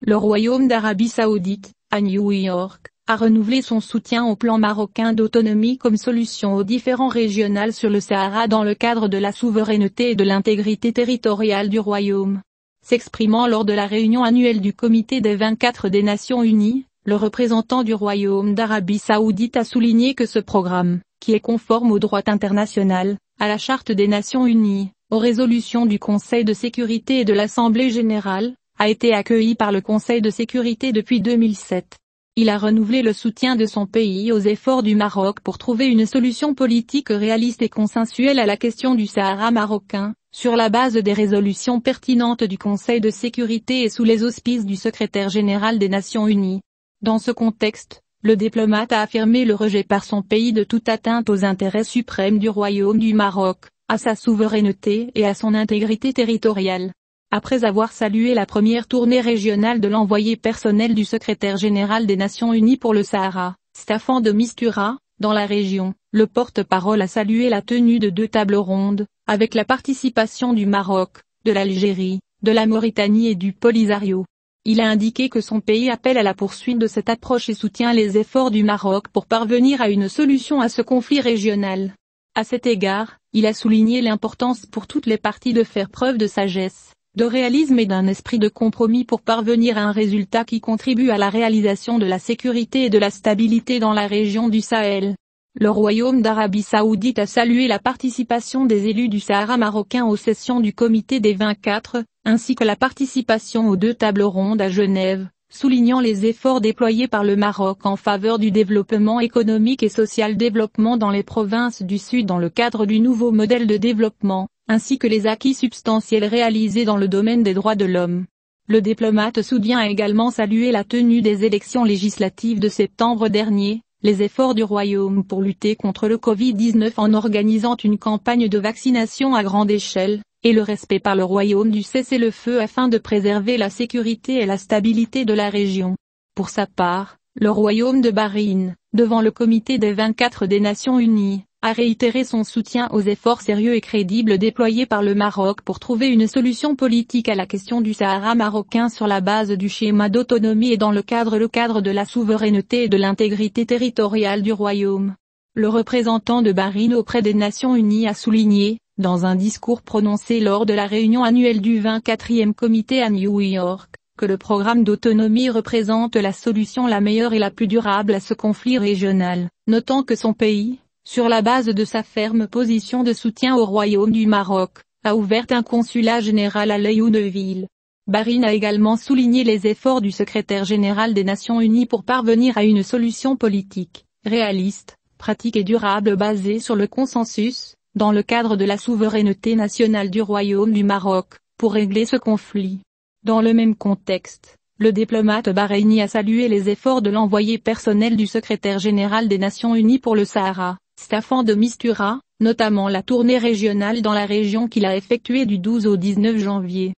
Le Royaume d'Arabie saoudite, à New York, a renouvelé son soutien au plan marocain d'autonomie comme solution aux différents régionales sur le Sahara dans le cadre de la souveraineté et de l'intégrité territoriale du Royaume. S'exprimant lors de la réunion annuelle du Comité des 24 des Nations Unies, le représentant du Royaume d'Arabie saoudite a souligné que ce programme, qui est conforme au droit international, à la Charte des Nations Unies, aux résolutions du Conseil de sécurité et de l'Assemblée générale, a été accueilli par le Conseil de sécurité depuis 2007. Il a renouvelé le soutien de son pays aux efforts du Maroc pour trouver une solution politique réaliste et consensuelle à la question du Sahara marocain, sur la base des résolutions pertinentes du Conseil de sécurité et sous les auspices du secrétaire général des Nations Unies. Dans ce contexte, le diplomate a affirmé le rejet par son pays de toute atteinte aux intérêts suprêmes du Royaume du Maroc, à sa souveraineté et à son intégrité territoriale après avoir salué la première tournée régionale de l'envoyé personnel du secrétaire général des Nations Unies pour le Sahara, Staffan de Mistura, dans la région, le porte-parole a salué la tenue de deux tables rondes, avec la participation du Maroc, de l'Algérie, de la Mauritanie et du Polisario. Il a indiqué que son pays appelle à la poursuite de cette approche et soutient les efforts du Maroc pour parvenir à une solution à ce conflit régional. À cet égard, il a souligné l'importance pour toutes les parties de faire preuve de sagesse, de réalisme et d'un esprit de compromis pour parvenir à un résultat qui contribue à la réalisation de la sécurité et de la stabilité dans la région du Sahel. Le Royaume d'Arabie Saoudite a salué la participation des élus du Sahara marocain aux sessions du Comité des 24, ainsi que la participation aux deux tables rondes à Genève, soulignant les efforts déployés par le Maroc en faveur du développement économique et social développement dans les provinces du Sud dans le cadre du nouveau modèle de développement ainsi que les acquis substantiels réalisés dans le domaine des droits de l'homme. Le diplomate soudien a également salué la tenue des élections législatives de septembre dernier, les efforts du Royaume pour lutter contre le Covid-19 en organisant une campagne de vaccination à grande échelle, et le respect par le Royaume du cessez-le-feu afin de préserver la sécurité et la stabilité de la région. Pour sa part, le Royaume de Bahreïn, devant le Comité des 24 des Nations Unies, a réitéré son soutien aux efforts sérieux et crédibles déployés par le Maroc pour trouver une solution politique à la question du Sahara marocain sur la base du schéma d'autonomie et dans le cadre le cadre de la souveraineté et de l'intégrité territoriale du royaume. Le représentant de Bahreïn auprès des Nations Unies a souligné, dans un discours prononcé lors de la réunion annuelle du 24e comité à New York, que le programme d'autonomie représente la solution la meilleure et la plus durable à ce conflit régional, notant que son pays, sur la base de sa ferme position de soutien au Royaume du Maroc, a ouvert un consulat général à Laayoune-Ville. Barine a également souligné les efforts du secrétaire général des Nations Unies pour parvenir à une solution politique, réaliste, pratique et durable basée sur le consensus, dans le cadre de la souveraineté nationale du Royaume du Maroc, pour régler ce conflit. Dans le même contexte, le diplomate Bahreïni a salué les efforts de l'envoyé personnel du secrétaire général des Nations Unies pour le Sahara, Staffan de Mistura, notamment la tournée régionale dans la région qu'il a effectuée du 12 au 19 janvier.